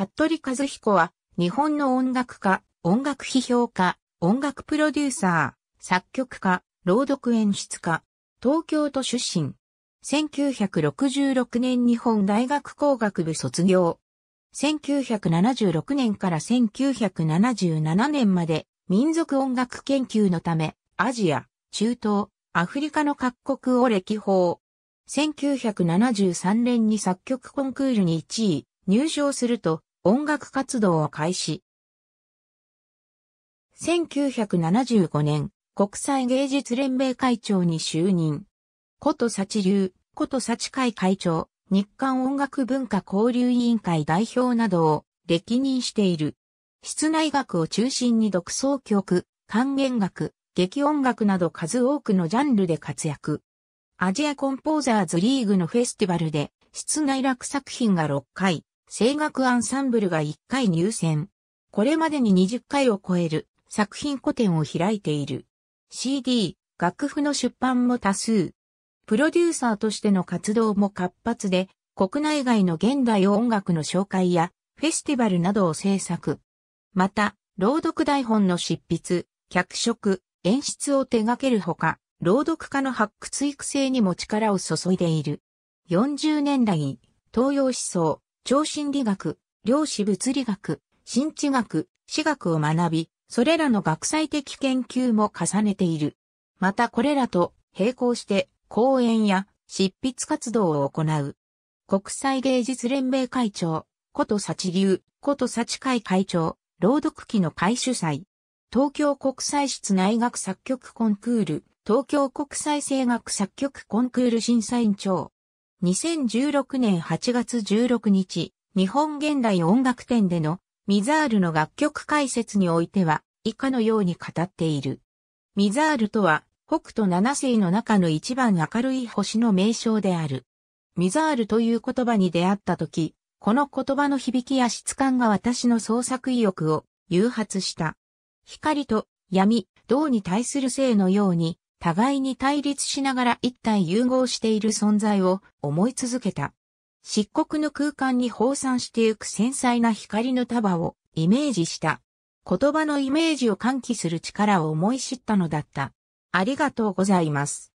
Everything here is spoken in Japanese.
服部和彦は、日本の音楽家、音楽批評家、音楽プロデューサー、作曲家、朗読演出家、東京都出身。1966年日本大学工学部卒業。1976年から1977年まで民族音楽研究のためアジア、中東、アフリカの各国を歴訪。1973年に作曲コンクールに1位入賞すると音楽活動を開始。1975年、国際芸術連盟会長に就任。こと幸流、こと幸会会長、日韓音楽文化交流委員会代表などを歴任している。室内楽を中心に独奏曲、還元楽、劇音楽など数多くのジャンルで活躍。アジアコンポーザーズリーグのフェスティバルで室内楽作品が6回、声楽アンサンブルが1回入選。これまでに20回を超える作品個展を開いている。CD、楽譜の出版も多数。プロデューサーとしての活動も活発で、国内外の現代音楽の紹介やフェスティバルなどを制作。また、朗読台本の執筆、脚色、演出を手掛けるほか、朗読家の発掘育成にも力を注いでいる。40年代、東洋思想、超心理学、量子物理学、新地学、私学を学び、それらの学際的研究も重ねている。またこれらと並行して講演や執筆活動を行う。国際芸術連盟会長、こと幸流、こと幸会会長、朗読期の会主催。東京国際室内学作曲コンクール、東京国際声楽作曲コンクール審査委員長。2016年8月16日、日本現代音楽展でのミザールの楽曲解説においては、以下のように語っている。ミザールとは、北斗七星の中の一番明るい星の名称である。ミザールという言葉に出会った時、この言葉の響きや質感が私の創作意欲を誘発した。光と闇、銅に対する性のように、互いに対立しながら一体融合している存在を思い続けた。漆黒の空間に放散してゆく繊細な光の束をイメージした。言葉のイメージを喚起する力を思い知ったのだった。ありがとうございます。